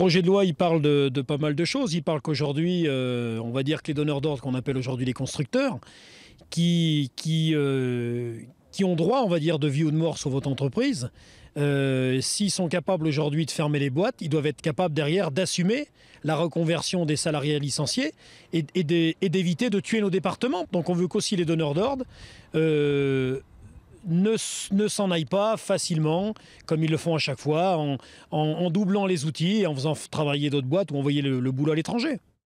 projet de loi, il parle de, pas mal de choses. Il parle qu'aujourd'hui, euh, on va dire que les donneurs d'ordre qu'on appelle aujourd'hui les constructeurs, qui, qui, euh, ont droit, on va dire, de vie ou de mort sur votre entreprise, euh, s'ils sont capables aujourd'hui de fermer les boîtes, ils doivent être capables derrière d'assumer la reconversion des salariés licenciés et, d'éviter de tuer nos départements. Donc on veut qu'aussi les donneurs d'ordre ne, s'en aille pas facilement, comme ils le font à chaque fois, en, doublant les outils et en faisant travailler d'autres boîtes ou envoyer le boulot à l'étranger.